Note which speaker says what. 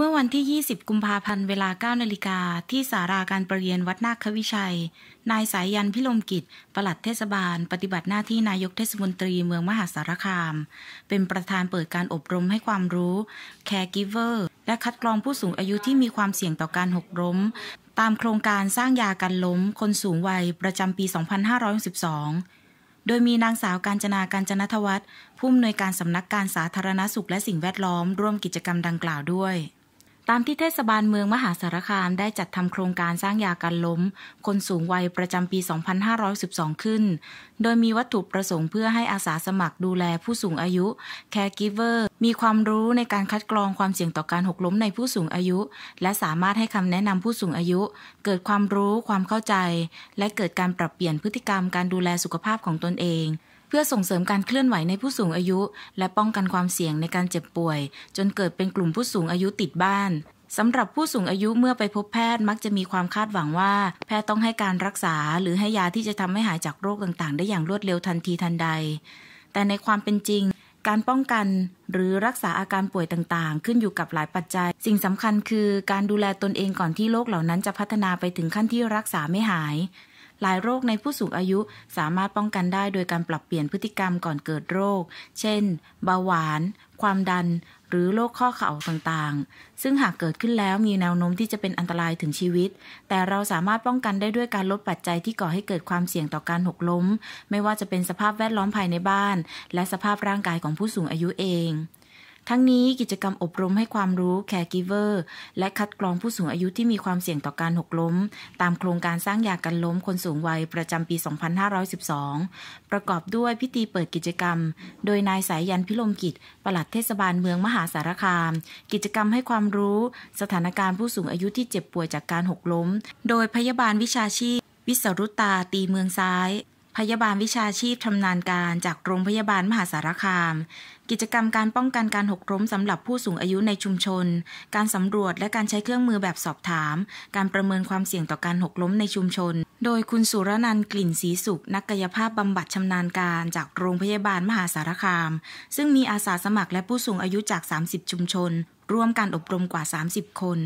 Speaker 1: เมื่อวันที่ 20 กุมภาพันธ์ เวลา 9 นาฬิกาที่สาราการประเรียนวัดนาควิชัย นายสายยันพิลมกิจ ปลัดเทศบาล ปฏิบัติหน้าที่นายกเทศมนตรีเมืองมหาสารคาม เป็นประธานเปิดการอบรมให้ความรู้ Care Giver และคัดกรองผู้สูงอายุที่มีความเสี่ยงต่อการหกล้ม ตามโครงการสร้างยากันล้มคนสูงวัยประจำปี 2562 โดยมีนางสาวการจนาการจนทวัฒน์ผู้อำนวยการสำนักการสาธารณสุขและสิ่งแวดล้อม ร่วมกิจกรรมดังกล่าวด้วยตามที่เทศบาลเมืองมหาสารคามได้จัดทำโครงการสร้างยากันล้ม คนสูงวัยประจำปี 2512 ขึ้น โดยมีวัตถุประสงค์เพื่อให้อาสาสมัครดูแลผู้สูงอายุ แคร์กิเวอร์ มีความรู้ในการคัดกรองความเสี่ยงต่อการหกล้มในผู้สูงอายุ และสามารถให้คำแนะนำผู้สูงอายุ เกิดความรู้ ความเข้าใจ และเกิดการปรับเปลี่ยนพฤติกรรมการดูแลสุขภาพของตนเองเพื่อส่งเสริมการเคลื่อนไหวในผู้สูงอายุ และป้องกันความเสี่ยงในการเจ็บป่วย จนเกิดเป็นกลุ่มผู้สูงอายุติดบ้าน สำหรับผู้สูงอายุเมื่อไปพบแพทย์มักจะมีความคาดหวังว่า แพทย์ต้องให้การรักษาหรือให้ยาที่จะทำให้หายจากโรคต่างๆ ได้อย่างรวดเร็วทันทีทันใด แต่ในความเป็นจริง การป้องกัน หรือรักษาอาการป่วยต่างๆ ขึ้นอยู่กับหลายปัจจัย สิ่งสำคัญคือ การดูแลตนเองก่อนที่โรคเหล่านั้นจะพัฒนาไปถึงขั้นที่รักษาไม่หายหลายโรคในผู้สูงอายุสามารถป้องกันได้โดยการปรับเปลี่ยนพฤติกรรมก่อนเกิดโรค เช่น เบาหวาน ความดัน หรือโรคข้อเข่าต่างๆ ซึ่งหากเกิดขึ้นแล้วมีแนวโน้มที่จะเป็นอันตรายถึงชีวิต แต่เราสามารถป้องกันได้ด้วยการลดปัจจัยที่ก่อให้เกิดความเสี่ยงต่อการหกล้ม ไม่ว่าจะเป็นสภาพแวดล้อมภายในบ้าน และสภาพร่างกายของผู้สูงอายุเองทั้งนี้ กิจกรรมอบรมให้ความรู้แคร์กิเวอร์และคัดกรองผู้สูงอายุที่มีความเสี่ยงต่อการหกล้ม ตามโครงการสร้างยากันล้ม คนสูงวัยประจำปี 2512 ประกอบด้วยพิธีเปิดกิจกรรม โดยนายสายยันพิลมกิจ ปลัดเทศบาลเมืองมหาสารคาม กิจกรรมให้ความรู้สถานการณ์ผู้สูงอายุที่เจ็บป่วยจากการหกล้ม โดยพยาบาลวิชาชีพ วิสรุตาตีเมืองซ้ายพยาบาลวิชาชีพชำนาญการจากโรงพยาบาลมหาสารคาม กิจกรรมการป้องกันการหกล้มสำหรับผู้สูงอายุในชุมชน การสำรวจและการใช้เครื่องมือแบบสอบถาม การประเมินความเสี่ยงต่อการหกล้มในชุมชน โดยคุณสุรนันท์กลิ่นสีสุข นักกายภาพบำบัด ชำนาญการ จากโรงพยาบาลมหาสารคาม ซึ่งมีอาสาสมัครและผู้สูงอายุจาก 30 ชุมชน ร่วมการอบรมกว่า 30 คน